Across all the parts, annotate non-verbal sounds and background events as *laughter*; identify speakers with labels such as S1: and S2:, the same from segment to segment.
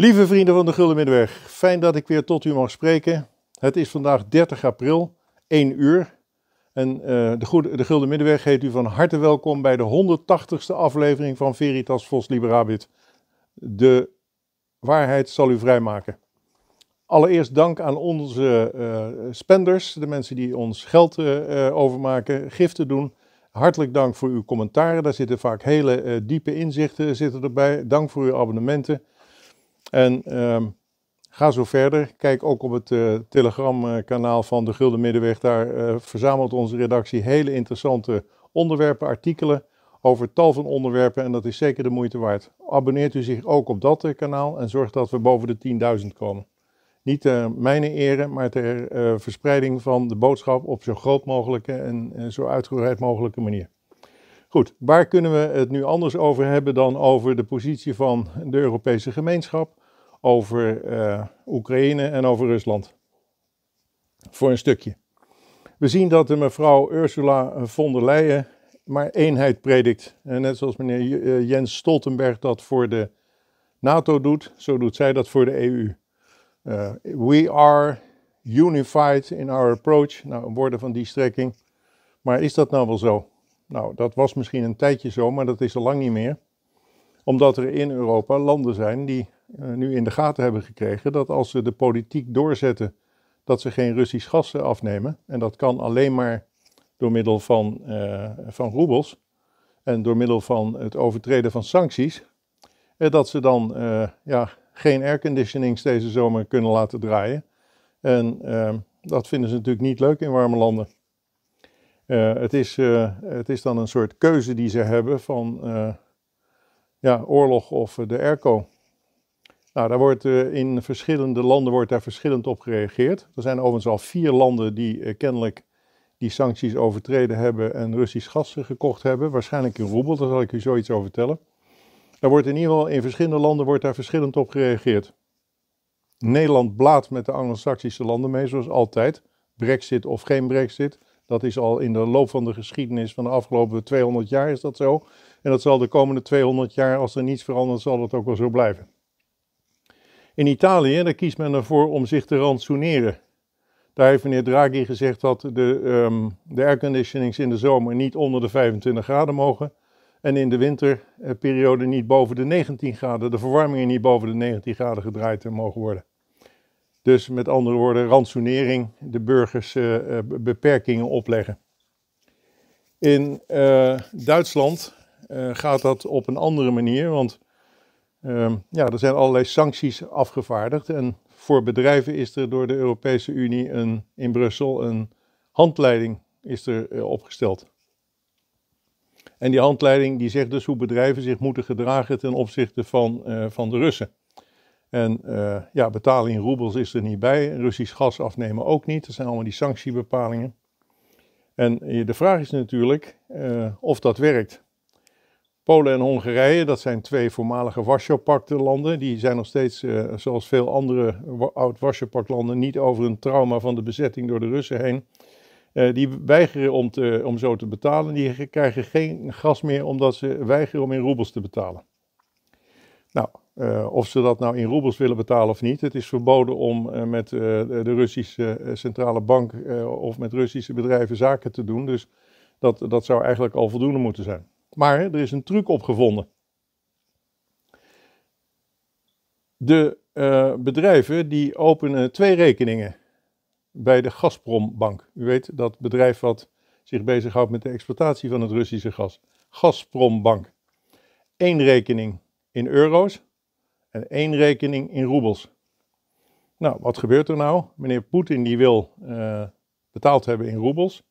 S1: Lieve vrienden van de Gulden Middenweg, fijn dat ik weer tot u mag spreken. Het is vandaag 30 april, 1 uur. En eh, de, goede, Gulden Middenweg heet u van harte welkom bij de 180ste aflevering van Veritas Vos Liberabit. De waarheid zal u vrijmaken. Allereerst dank aan onze eh, spenders, de mensen die ons geld uh, overmaken, giften doen. Hartelijk dank voor uw commentaren, daar zitten vaak hele diepe inzichten zitten erbij. Dank voor uw abonnementen. En ehm, ga zo verder. Kijk ook op het telegramkanaal eh, Telegram-kanaal van de Gulden Middenweg. Daar eh, verzamelt onze redactie hele interessante onderwerpen, artikelen over tal van onderwerpen. En dat is zeker de moeite waard. Abonneert u zich ook op dat eh, kanaal en zorg dat we boven de 10.000 komen. Niet ter mijne ere, maar ter verspreiding van de boodschap op zo groot mogelijke en zo uitgebreid mogelijke manier. Goed, waar kunnen we het nu anders over hebben dan over de positie van de Europese gemeenschap? over eh, Oekraïne en over Rusland. Voor een stukje. We zien dat de mevrouw Ursula von der Leyen maar eenheid predikt. En eh, net zoals meneer eh, Jens Stoltenberg dat voor de NATO doet, zo doet zij dat voor de EU. we are unified in our approach. Nou, woorden van die strekking. Maar is dat nou wel zo? Nou, dat was misschien een tijdje zo, maar dat is al lang niet meer omdat er in Europa landen zijn die eh, nu in de gaten hebben gekregen dat als ze de politiek doorzetten dat ze geen Russisch gas eh, afnemen, en dat kan alleen maar door middel van, eh, van roebels en door middel van het overtreden van sancties, uh, dat ze dan ja, geen airconditionings deze zomer kunnen laten draaien. En ehm, dat vinden ze natuurlijk niet leuk in warme landen. het, is, het is dan een soort keuze die ze hebben van ja, oorlog of eh, de airco. Nou, daar wordt eh, in verschillende landen wordt daar verschillend op gereageerd. Er zijn overigens al vier landen die eh, kennelijk die sancties overtreden hebben en Russisch gas gekocht hebben. Waarschijnlijk in roebel, daar zal ik u zoiets over vertellen. Daar wordt in ieder geval in verschillende landen wordt daar verschillend op gereageerd. Nederland blaadt met de Anglo-Saxische landen mee, zoals altijd. Brexit of geen brexit. Dat is al in de loop van de geschiedenis van de afgelopen 200 jaar is dat zo. En dat zal de komende 200 jaar, als er niets verandert, zal dat ook wel zo blijven. In Italië, daar kiest men ervoor om zich te rantsoeneren. Daar heeft meneer Draghi gezegd dat de, ehm, de airconditionings in de zomer niet onder de 25 graden mogen. En in de winterperiode niet boven de 19 graden, de verwarmingen niet boven de 19 graden gedraaid mogen worden. Dus met andere woorden, rantsoenering, de burgers eh, eh, beperkingen opleggen. In eh, Duitsland gaat dat op een andere manier, want ehm, ja, er zijn allerlei sancties afgevaardigd. En voor bedrijven is er door de Europese Unie een, in Brussel een handleiding is er, opgesteld. En die handleiding die zegt dus hoe bedrijven zich moeten gedragen ten opzichte van, van de Russen. En eh, ja, betalen in roebels is er niet bij. Russisch gas afnemen ook niet. Dat zijn allemaal die sanctiebepalingen. En eh, de vraag is natuurlijk eh, of dat werkt. Polen en Hongarije, dat zijn twee voormalige warschau landen Die zijn nog steeds, zoals veel andere oud warschau landen niet over een trauma van de bezetting door de Russen heen. die weigeren om, om zo te betalen. Die krijgen geen gas meer omdat ze weigeren om in roebels te betalen. Nou, eh, of ze dat nou in roebels willen betalen of niet. Het is verboden om eh, met eh, de Russische centrale bank of met Russische bedrijven zaken te doen. Dus dat, dat zou eigenlijk al voldoende moeten zijn. Maar hè, er is een truc opgevonden. De bedrijven die openen twee rekeningen bij de Gazprombank. U weet dat bedrijf wat zich bezighoudt met de exploitatie van het Russische gas. Gazprombank. Eén rekening in euro's en één rekening in roebels. Nou, wat gebeurt er nou? Meneer Poetin die wil eh, betaald hebben in roebels.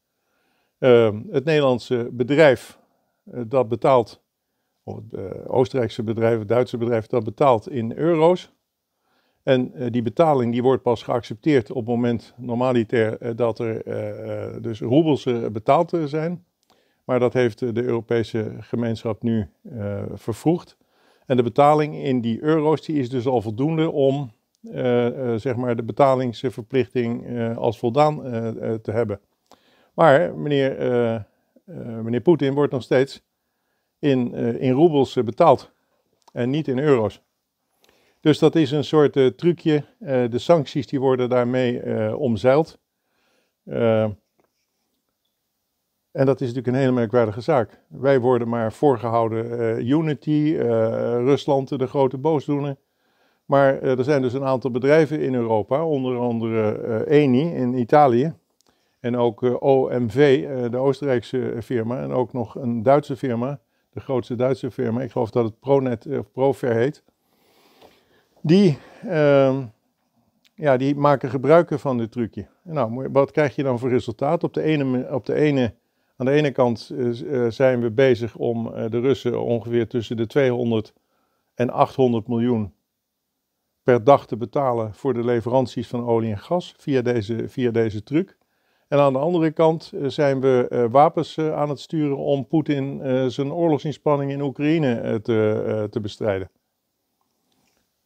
S1: Ehm, het Nederlandse bedrijf eh, dat betaalt, of het eh, Oostenrijkse bedrijf, het Duitse bedrijf dat betaalt in euro's. En die betaling die wordt pas geaccepteerd op het moment normaliter dat er dus roebels betaald zijn. Maar dat heeft de Europese gemeenschap nu vervroegd. En de betaling in die euro's die is dus al voldoende om eh, eh, zeg maar de betalingsverplichting eh, als voldaan te hebben. Maar meneer, meneer Poetin wordt nog steeds in, in roebels betaald en niet in euro's. Dus dat is een soort trucje. de sancties die worden daarmee omzeild. En dat is natuurlijk een hele merkwaardige zaak. Wij worden maar voorgehouden eh, Unity, uh, Rusland, de grote boosdoener. Maar eh, er zijn dus een aantal bedrijven in Europa, onder andere Eni in Italië. En ook OMV, de Oostenrijkse firma. En ook nog een Duitse firma, de grootste Duitse firma. Ik geloof dat het ProNet of ProFair heet. Die, ehm, ja, die maken gebruik van dit trucje. Nou, wat krijg je dan voor resultaat? Op de ene, op de ene aan de ene kant eh, eh, zijn we bezig om eh, de Russen ongeveer tussen de 200 en 800 miljoen per dag te betalen voor de leveranties van olie en gas via deze, via deze truc. En aan de andere kant zijn we wapens aan het sturen om Poetin zijn oorlogsinspanning in Oekraïne te, te bestrijden.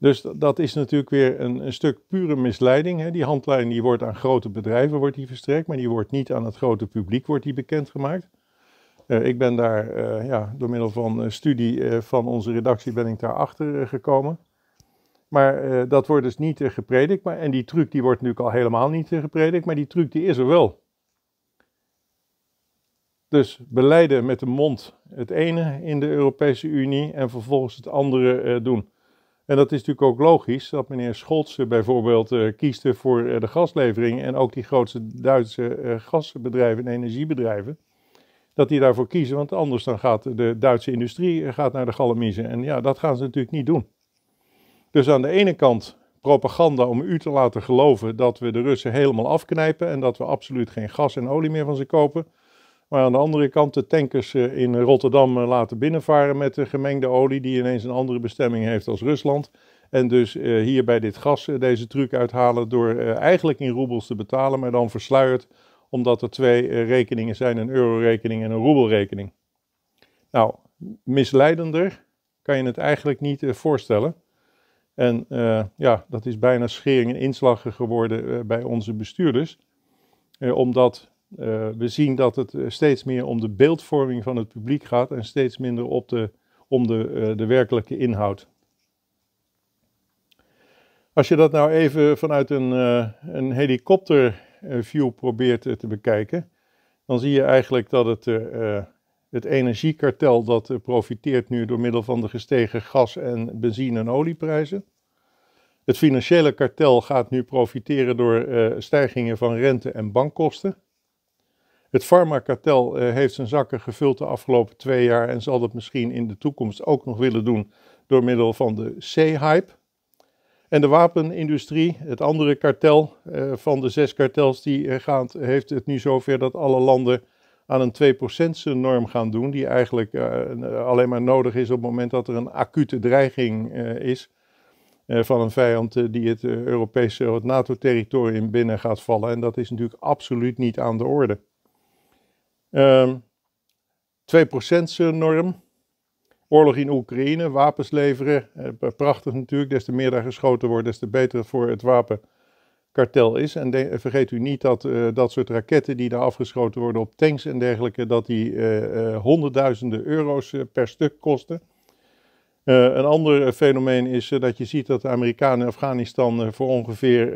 S1: Dus dat is natuurlijk weer een, een stuk pure misleiding. Hè. Die handleiding die wordt aan grote bedrijven wordt die verstrekt, maar die wordt niet aan het grote publiek wordt die bekendgemaakt. Uh, ik ben daar eh, ja, door middel van studie eh, van onze redactie ben ik daarachter gekomen. Maar dat wordt dus niet gepredikt. Maar, en die truc die wordt natuurlijk al helemaal niet gepredikt, maar die truc die is er wel. Dus beleiden met de mond het ene in de Europese Unie en vervolgens het andere doen. En dat is natuurlijk ook logisch dat meneer Scholz bijvoorbeeld uh, kiest voor eh, de gaslevering en ook die grootste Duitse eh, gasbedrijven en energiebedrijven, dat die daarvoor kiezen, want anders dan gaat de Duitse industrie gaat naar de galamiezen. En ja, dat gaan ze natuurlijk niet doen. Dus aan de ene kant propaganda om u te laten geloven dat we de Russen helemaal afknijpen en dat we absoluut geen gas en olie meer van ze kopen. Maar aan de andere kant de tankers eh, in Rotterdam eh, laten binnenvaren met de gemengde olie, die ineens een andere bestemming heeft als Rusland. En dus eh, hier bij dit gas deze truc uithalen door eigenlijk in roebels te betalen, maar dan versluierd, omdat er twee rekeningen zijn: een eurorekening en een roebelrekening. Nou, misleidender kan je het eigenlijk niet voorstellen. En ja, dat is bijna schering en inslag geworden bij onze bestuurders. omdat eh, we zien dat het eh, steeds meer om de beeldvorming van het publiek gaat en steeds minder op de, om de, eh, de werkelijke inhoud. Als je dat nou even vanuit een, een helikopterview probeert te bekijken, dan zie je eigenlijk dat het, het energiekartel dat profiteert nu door middel van de gestegen gas- en benzine- en olieprijzen. Het financiële kartel gaat nu profiteren door stijgingen van rente en bankkosten. Het farmakartel eh, heeft zijn zakken gevuld de afgelopen twee jaar en zal dat misschien in de toekomst ook nog willen doen door middel van de C-hype. En de wapenindustrie, het andere kartel eh, van de zes kartels, die gaat, heeft het nu zover dat alle landen aan een 2% norm gaan doen, die eigenlijk eh, alleen maar nodig is op het moment dat er een acute dreiging is van een vijand die het Europese, het NATO-territorium binnen gaat vallen. En dat is natuurlijk absoluut niet aan de orde. Uh, ehm, eh, 2% norm. Oorlog in Oekraïne, wapens leveren. Eh, prachtig natuurlijk, des te meer daar geschoten wordt, des te beter het voor het wapenkartel is. En eh, vergeet u niet dat dat soort raketten die daar afgeschoten worden op tanks en dergelijke, dat die honderdduizenden euro's per stuk kosten. Eh, een ander eh, fenomeen is eh, dat je ziet dat de Amerikanen in Afghanistan voor ongeveer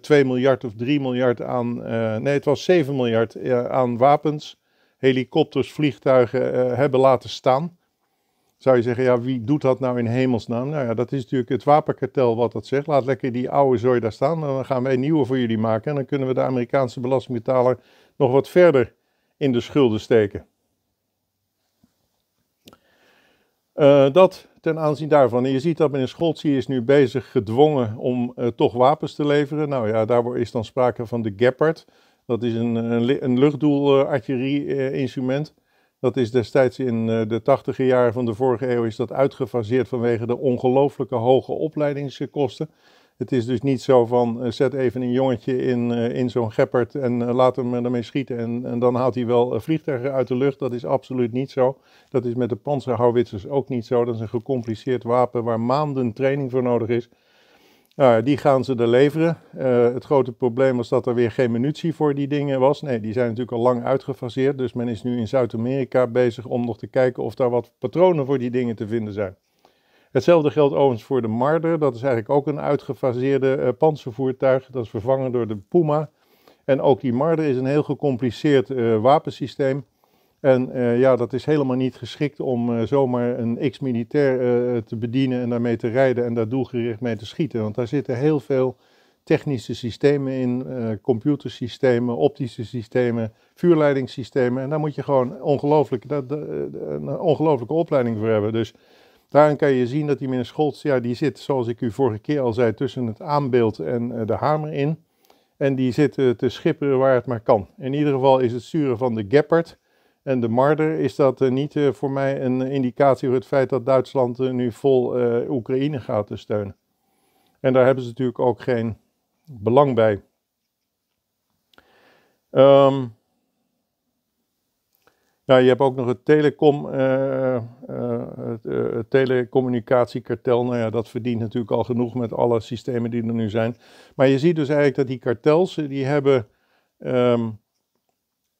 S1: 2 ehm, miljard of 3 miljard aan, nee het was 7 miljard aan wapens, helikopters, vliegtuigen hebben laten staan. Zou je zeggen, ja wie doet dat nou in hemelsnaam? Nou ja, dat is natuurlijk het wapenkartel wat dat zegt. Laat lekker die oude zooi daar staan, en dan gaan wij nieuwe voor jullie maken. En dan kunnen we de Amerikaanse belastingbetaler nog wat verder in de schulden steken. Eh, dat ten aanzien daarvan. je ziet dat meneer Scholzi is nu bezig gedwongen om eh, toch wapens te leveren. Nou ja, daar is dan sprake van de Gepard. Dat is een, een, eh, instrument dat is destijds in de 80e jaren van de vorige eeuw is dat uitgefaseerd vanwege de ongelooflijke hoge opleidingskosten. Het is dus niet zo van eh, zet even een jongetje in, eh, in zo'n geppert en eh, laat hem ermee schieten en, en, dan haalt hij wel vliegtuigen uit de lucht. Dat is absoluut niet zo. Dat is met de panzerhouwitsers ook niet zo. Dat is een gecompliceerd wapen waar maanden training voor nodig is. Nou die gaan ze er leveren. het grote probleem was dat er weer geen munitie voor die dingen was. Nee, die zijn natuurlijk al lang uitgefaseerd. Dus men is nu in Zuid-Amerika bezig om nog te kijken of daar wat patronen voor die dingen te vinden zijn. Hetzelfde geldt overigens voor de Marder. Dat is eigenlijk ook een uitgefaseerde uh, panzervoertuig. Dat is vervangen door de Puma. En ook die Marder is een heel gecompliceerd eh, wapensysteem. En eh, ja, dat is helemaal niet geschikt om zomaar een ex-militair te bedienen en daarmee te rijden en daar doelgericht mee te schieten. Want daar zitten heel veel technische systemen in, computersystemen, optische systemen, vuurleidingssystemen. En daar moet je gewoon ongelooflijk, dat, een ongelooflijke opleiding voor hebben. Dus Daarin kan je zien dat die meneer Scholz, ja, die zit, zoals ik u vorige keer al zei, tussen het aanbeeld en eh, de hamer in. En die zit eh, te schipperen waar het maar kan. In ieder geval is het sturen van de Geppert en de Marder, is dat eh, niet voor mij een indicatie voor het feit dat Duitsland nu vol Oekraïne gaat steunen. En daar hebben ze natuurlijk ook geen belang bij. Um, nou, je hebt ook nog het telecom, eh, eh, eh, het, telecommunicatiekartel. Nou ja, dat verdient natuurlijk al genoeg met alle systemen die er nu zijn. Maar je ziet dus eigenlijk dat die kartels, die hebben... Ehm,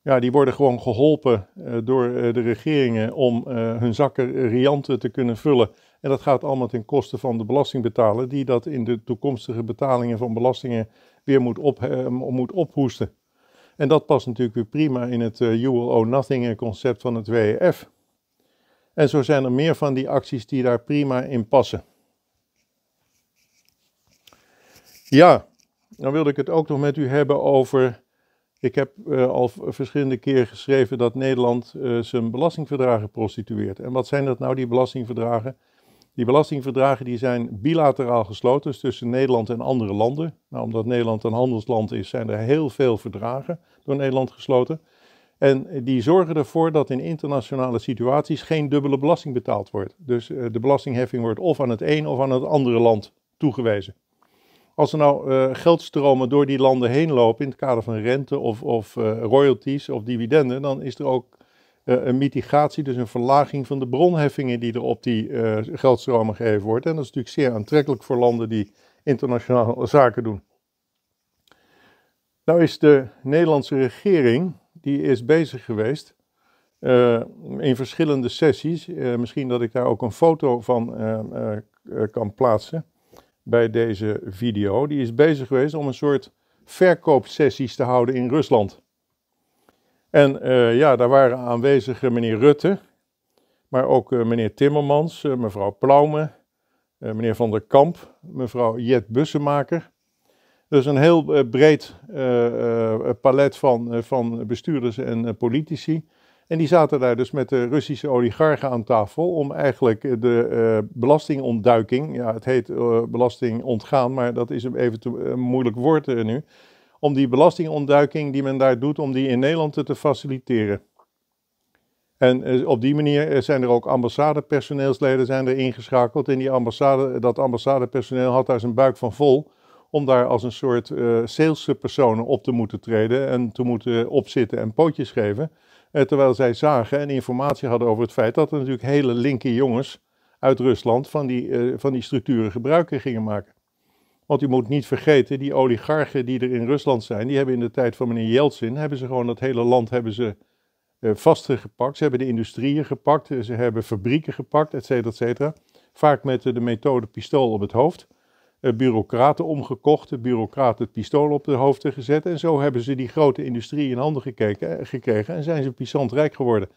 S1: ja, die worden gewoon geholpen door de regeringen om hun zakken rianten te kunnen vullen. En dat gaat allemaal ten koste van de belastingbetaler, die dat in de toekomstige betalingen van belastingen weer moet, op, moet ophoesten. En dat past natuurlijk weer prima in het eh, You Will Own Nothing concept van het WEF. En zo zijn er meer van die acties die daar prima in passen. Ja, dan wilde ik het ook nog met u hebben over. Ik heb eh, al verschillende keren geschreven dat Nederland eh, zijn belastingverdragen prostitueert. En wat zijn dat nou, die belastingverdragen? Die belastingverdragen die zijn bilateraal gesloten, dus tussen Nederland en andere landen. Nou, omdat Nederland een handelsland is, zijn er heel veel verdragen door Nederland gesloten. En die zorgen ervoor dat in internationale situaties geen dubbele belasting betaald wordt. Dus eh, de belastingheffing wordt of aan het een of aan het andere land toegewezen. Als er nou eh, geldstromen door die landen heen lopen in het kader van rente of, of eh, royalties of dividenden, dan is er ook eh, een mitigatie, dus een verlaging van de bronheffingen die er op die eh, geldstromen gegeven wordt. En dat is natuurlijk zeer aantrekkelijk voor landen die internationale zaken doen. Nou is de Nederlandse regering, die is bezig geweest eh, in verschillende sessies. misschien dat ik daar ook een foto van kan plaatsen bij deze video. Die is bezig geweest om een soort verkoopsessies te houden in Rusland. En eh, ja, daar waren aanwezig meneer Rutte, maar ook eh, meneer Timmermans, eh, mevrouw Plaumen, meneer Van der Kamp, mevrouw Jet Bussemaker. Dus een heel breed palet van, van bestuurders en politici. En die zaten daar dus met de Russische oligarchen aan tafel om eigenlijk de belastingontduiking, ja het heet belastingontgaan, maar dat is even een moeilijk woord nu, om die belastingontduiking die men daar doet, om die in Nederland te faciliteren. En eh, op die manier eh, zijn er ook ambassadepersoneelsleden zijn er ingeschakeld. En die ambassade, dat ambassadepersoneel had daar zijn buik van vol om daar als een soort eh, salespersonen op te moeten treden en te moeten opzitten en pootjes geven. terwijl zij zagen en informatie hadden over het feit dat er natuurlijk hele linker jongens uit Rusland van die, van die structuren gebruik gingen maken. Want u moet niet vergeten, die oligarchen die er in Rusland zijn, die hebben in de tijd van meneer Yeltsin, hebben ze gewoon dat hele land hebben ze, eh, vastgepakt. Ze hebben de industrieën gepakt, eh, ze hebben fabrieken gepakt, et cetera, et cetera. Vaak met eh, de methode pistool op het hoofd. bureaucraten omgekocht, de bureaucraten het pistool op de hoofd gezet. En zo hebben ze die grote industrie in handen gekregen en zijn ze pissant rijk geworden.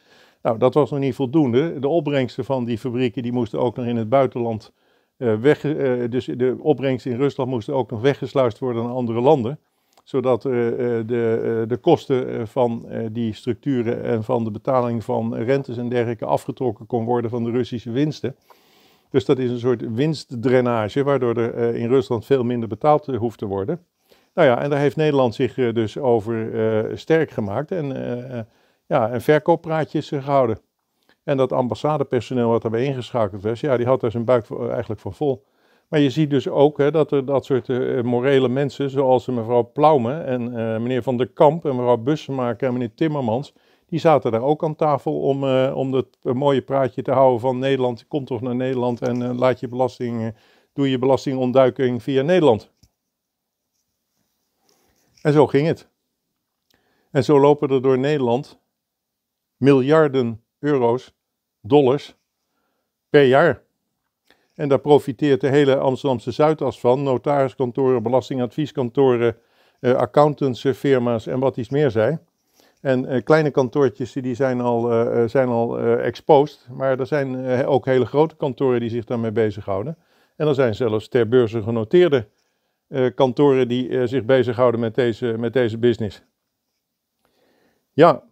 S1: Nou, dat was nog niet voldoende. De opbrengsten van die fabrieken die moesten ook nog in het buitenland eh, weg, eh, dus de opbrengst in Rusland moesten ook nog weggesluist worden naar andere landen. Zodat eh, de, de kosten van die structuren en van de betaling van rentes en dergelijke afgetrokken kon worden van de Russische winsten. Dus dat is een soort winstdrenage, waardoor er in Rusland veel minder betaald hoeft te worden. Nou ja, en daar heeft Nederland zich dus over sterk gemaakt en, ja, en verkooppraatjes gehouden. En dat ambassadepersoneel wat erbij ingeschakeld was, ja, die had daar zijn buik eh, eigenlijk van vol. Maar je ziet dus ook hè, dat er dat soort eh, eh, morele mensen, zoals mevrouw Plaume en meneer Van der Kamp en mevrouw Bussemaker en meneer Timmermans, die zaten daar ook aan tafel om, om dat mooie praatje te houden van Nederland, kom toch naar Nederland en laat je belasting, doe je belastingontduiking via Nederland. En zo ging het. En zo lopen er door Nederland miljarden euro's dollars per jaar. En daar profiteert de hele Amsterdamse Zuidas van. Notariskantoren, belastingadvieskantoren, uh, en wat iets meer zij. En eh, kleine kantoortjes die zijn al, eh, zijn al exposed. Maar er zijn ook hele grote kantoren die zich daarmee bezighouden. En er zijn zelfs ter beurzen genoteerde kantoren die zich bezighouden met deze, met deze business. Ja,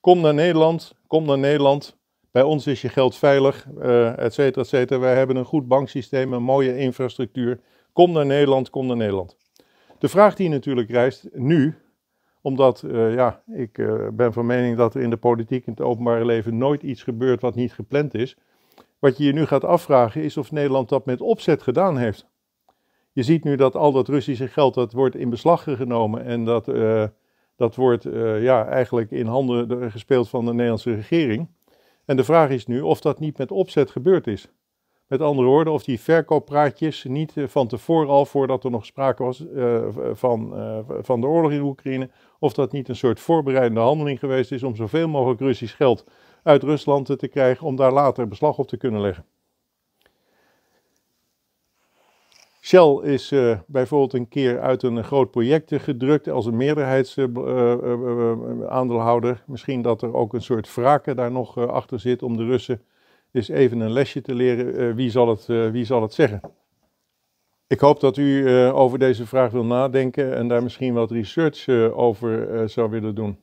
S1: kom naar Nederland, kom naar Nederland. Bij ons is je geld veilig, uh, et cetera, et cetera. Wij hebben een goed banksysteem, een mooie infrastructuur. Kom naar Nederland, kom naar Nederland. De vraag die natuurlijk reist nu, omdat eh, ja, ik eh, ben van mening dat er in de politiek en het openbare leven nooit iets gebeurt wat niet gepland is. Wat je je nu gaat afvragen is of Nederland dat met opzet gedaan heeft. Je ziet nu dat al dat Russische geld dat wordt in beslag genomen en dat, dat wordt ja, eigenlijk in handen gespeeld van de Nederlandse regering. En de vraag is nu of dat niet met opzet gebeurd is. Met andere woorden, of die verkooppraatjes niet eh, van tevoren al, voordat er nog sprake was eh, van, eh, van de oorlog in Oekraïne, of dat niet een soort voorbereidende handeling geweest is om zoveel mogelijk Russisch geld uit Rusland te krijgen om daar later beslag op te kunnen leggen. Shell is eh, bijvoorbeeld een keer uit een groot project gedrukt als een meerderheidsaandeelhouder. Eh, eh, misschien dat er ook een soort wraken daar nog achter zit om de Russen eens even een lesje te leren. wie, zal het, wie zal het zeggen? Ik hoop dat u over deze vraag wil nadenken en daar misschien wat research over zou willen doen.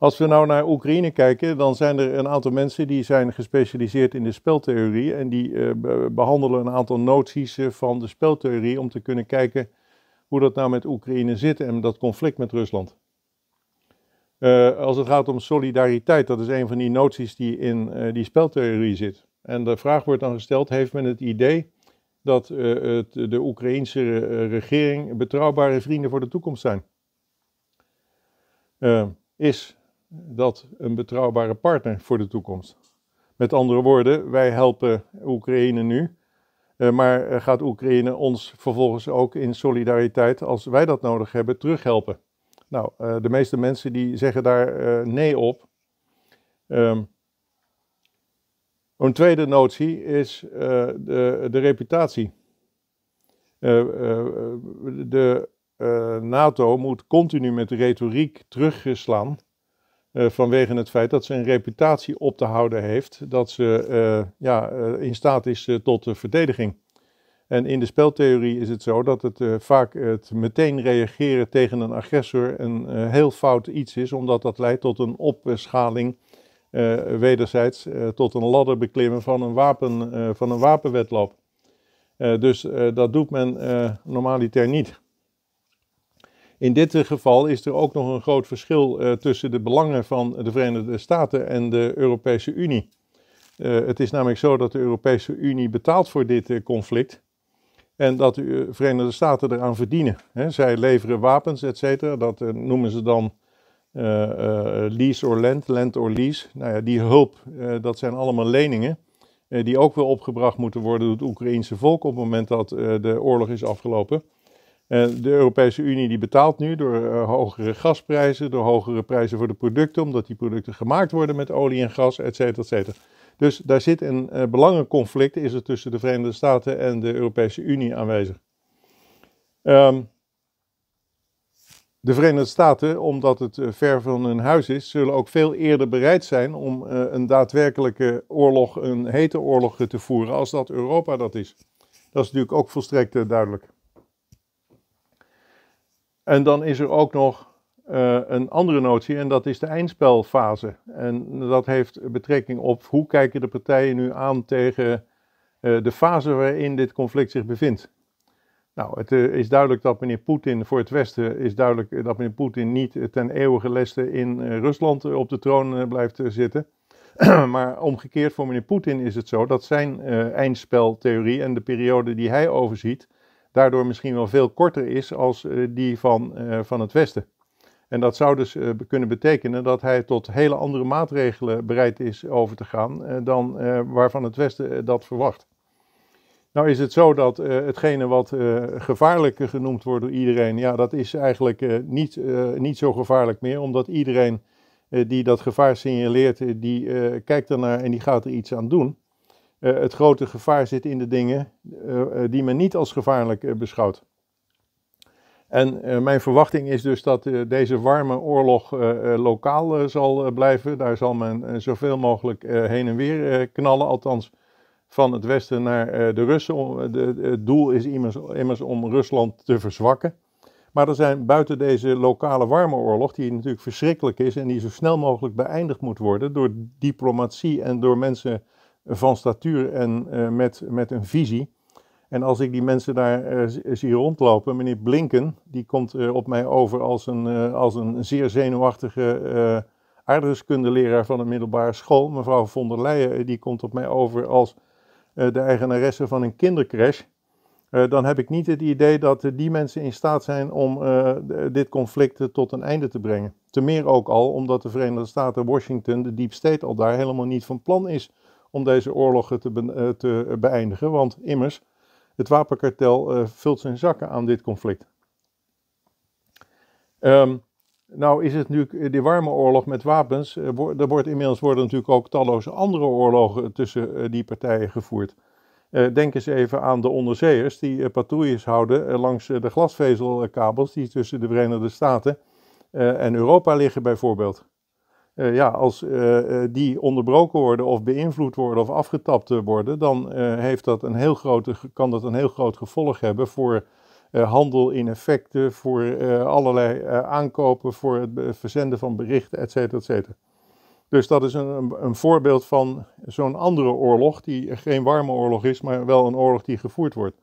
S1: Als we nou naar Oekraïne kijken, dan zijn er een aantal mensen die zijn gespecialiseerd in de speltheorie en die eh, behandelen een aantal noties eh, van de speltheorie om te kunnen kijken hoe dat nou met Oekraïne zit en dat conflict met Rusland. Eh, als het gaat om solidariteit, dat is een van die noties die in die speltheorie zit. En de vraag wordt dan gesteld, heeft men het idee dat het, de Oekraïense regering betrouwbare vrienden voor de toekomst zijn? is dat een betrouwbare partner voor de toekomst. Met andere woorden, wij helpen Oekraïne nu, eh, maar eh, gaat Oekraïne ons vervolgens ook in solidariteit, als wij dat nodig hebben, terughelpen? Nou, eh, de meeste mensen die zeggen daar nee op. Ehm, een tweede notie is de, de, reputatie. de NATO moet continu met retoriek terugslaan eh, vanwege het feit dat ze een reputatie op te houden heeft dat ze eh, ja, eh, in staat is tot verdediging. En in de speltheorie is het zo dat het vaak het meteen reageren tegen een agressor een heel fout iets is, omdat dat leidt tot een opschaling wederzijds, tot een ladder beklimmen van een, wapen, van een wapenwetloop. dus dat doet men normaliter niet. In dit geval is er ook nog een groot verschil eh, tussen de belangen van de Verenigde Staten en de Europese Unie. Eh, het is namelijk zo dat de Europese Unie betaalt voor dit eh, conflict. En dat de Verenigde Staten eraan verdienen. Hè. zij leveren wapens, et cetera. Dat noemen ze dan lease or lend, lend or lease. Nou ja, die hulp, dat zijn allemaal leningen. die ook weer opgebracht moeten worden door het Oekraïense volk op het moment dat de oorlog is afgelopen. Eh, de Europese Unie die betaalt nu door eh, hogere gasprijzen, door hogere prijzen voor de producten, omdat die producten gemaakt worden met olie en gas, et cetera, et cetera. Dus daar zit een eh, belangenconflict is er tussen de Verenigde Staten en de Europese Unie aanwezig. Ehm, de Verenigde Staten, omdat het ver van hun huis is, zullen ook veel eerder bereid zijn om een daadwerkelijke oorlog, een hete oorlog te voeren, als dat Europa dat is. Dat is natuurlijk ook volstrekt duidelijk. En dan is er ook nog eh, een andere notie en dat is de eindspelfase. En dat heeft betrekking op hoe kijken de partijen nu aan tegen eh, de fase waarin dit conflict zich bevindt. Nou, het eh, is duidelijk dat meneer Poetin voor het Westen is duidelijk dat meneer Poetin niet ten eeuwige leste in Rusland op de troon blijft zitten. *clears throat* maar omgekeerd voor meneer Poetin is het zo dat zijn eindspeltheorie en de periode die hij overziet daardoor misschien wel veel korter is als eh, die van, eh, van het Westen. En dat zou dus eh, kunnen betekenen dat hij tot hele andere maatregelen bereid is over te gaan dan waarvan het Westen dat verwacht. Nou is het zo dat hetgene wat uh, gevaarlijk genoemd wordt door iedereen, ja, dat is eigenlijk niet, niet zo gevaarlijk meer, omdat iedereen die dat gevaar signaleert, die kijkt ernaar en die gaat er iets aan doen. Eh, het grote gevaar zit in de dingen eh, eh, die men niet als gevaarlijk beschouwt. En mijn verwachting is dus dat deze warme oorlog lokaal zal blijven. Daar zal men zoveel mogelijk heen en weer knallen, althans van het Westen naar de Russen. het doel is immers, om Rusland te verzwakken. Maar er zijn buiten deze lokale warme oorlog, die natuurlijk verschrikkelijk is en die zo snel mogelijk beëindigd moet worden door diplomatie en door mensen van statuur en eh, met, met een visie. En als ik die mensen daar eh, zie rondlopen, meneer Blinken, die komt eh, op mij over als een, als een zeer zenuwachtige aardrijkskundeleraar van een middelbare school. Mevrouw von der Leyen, die komt op mij over als de eigenaresse van een kindercrash. dan heb ik niet het idee dat die mensen in staat zijn om dit conflict tot een einde te brengen. Te meer ook al omdat de Verenigde Staten, Washington, de deep state al daar helemaal niet van plan is om deze oorlogen te, eh, te beëindigen. Want immers, het wapenkartel eh, vult zijn zakken aan dit conflict. Ehm, nou is het nu eh, die warme oorlog met wapens, er wordt inmiddels worden natuurlijk ook talloze andere oorlogen tussen die partijen gevoerd. denk eens even aan de onderzeeërs die patrouilles houden langs de glasvezelkabels die tussen de Verenigde Staten en Europa liggen bijvoorbeeld. Eh, ja, als eh, eh, die onderbroken worden of beïnvloed worden of afgetapt worden, dan heeft dat een heel grote, kan dat een heel groot gevolg hebben voor handel in effecten, voor allerlei aankopen, voor het verzenden van berichten, et cetera, et cetera. Dus dat is een, een voorbeeld van zo'n andere oorlog, die geen warme oorlog is, maar wel een oorlog die gevoerd wordt.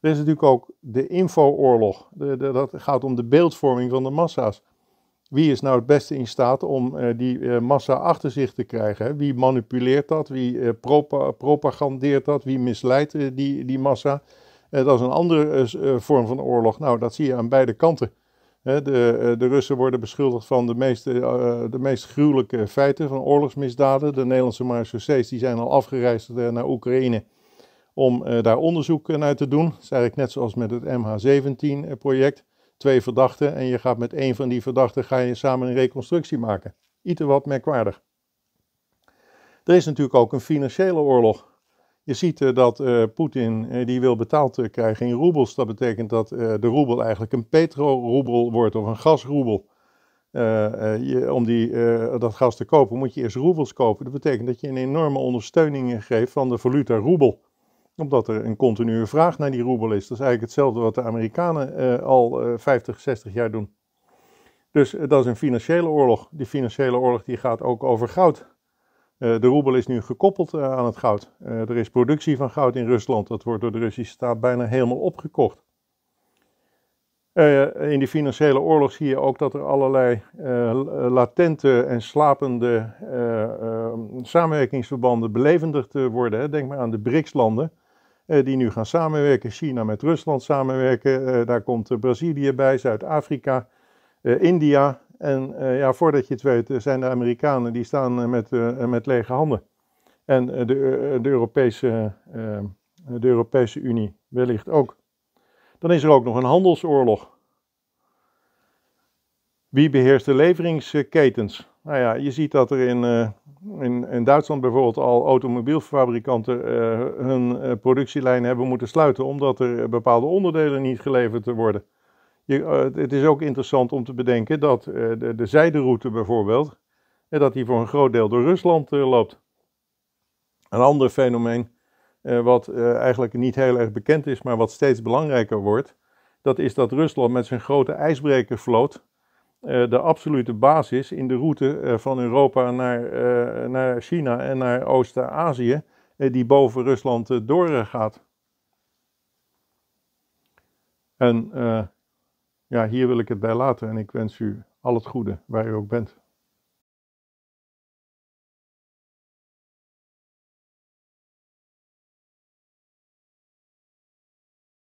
S1: Er is natuurlijk ook de infooorlog. dat gaat om de beeldvorming van de massa's wie is nou het beste in staat om eh, die eh, massa achter zich te krijgen? Wie manipuleert dat? Wie eh, propagandeert dat? Wie misleidt die, die massa? dat is een andere vorm van oorlog. Nou, dat zie je aan beide kanten. De, de, Russen worden beschuldigd van de, meeste, de meest gruwelijke feiten van oorlogsmisdaden. De Nederlandse marechaussees zijn al afgereisd naar Oekraïne om daar onderzoek naar te doen. Dat is eigenlijk net zoals met het MH17-project twee verdachten en je gaat met één van die verdachten ga je samen een reconstructie maken. Iets wat merkwaardig. Er is natuurlijk ook een financiële oorlog. Je ziet eh, dat uh, Poetin eh, die wil betaald krijgen in roebels. Dat betekent dat de roebel eigenlijk een petroroebel wordt of een gasroebel. Je, om die, dat gas te kopen moet je eerst roebels kopen. Dat betekent dat je een enorme ondersteuning geeft van de valuta roebel omdat er een continue vraag naar die roebel is. Dat is eigenlijk hetzelfde wat de Amerikanen eh, al 50, eh, 60 jaar doen. Dus eh, dat is een financiële oorlog. Die financiële oorlog die gaat ook over goud. de roebel is nu gekoppeld aan het goud. er is productie van goud in Rusland. Dat wordt door de Russische staat bijna helemaal opgekocht. in die financiële oorlog zie je ook dat er allerlei latente en slapende samenwerkingsverbanden belevendigd worden. Denk maar aan de BRICS-landen. Eh, die nu gaan samenwerken. China met Rusland samenwerken. Eh, daar komt eh, Brazilië bij, Zuid-Afrika, India. En ja, voordat je het weet zijn de Amerikanen die staan met, met lege handen. En de, de, Europese, de Europese Unie wellicht ook. Dan is er ook nog een handelsoorlog. Wie beheerst de leveringsketens? Nou ja, je ziet dat er in, eh, in, in Duitsland bijvoorbeeld al automobielfabrikanten eh, hun eh, productielijn hebben moeten sluiten omdat er bepaalde onderdelen niet geleverd worden. Je, het is ook interessant om te bedenken dat de, de zijderoute bijvoorbeeld, dat die voor een groot deel door Rusland loopt. Een ander fenomeen wat eigenlijk niet heel erg bekend is, maar wat steeds belangrijker wordt, dat is dat Rusland met zijn grote ijsbrekervloot eh, de absolute basis in de route eh, van Europa naar, eh, naar China en naar Oost-Azië, die boven Rusland doorgaat. En ja, hier wil ik het bij laten en ik wens u al het goede waar u ook bent.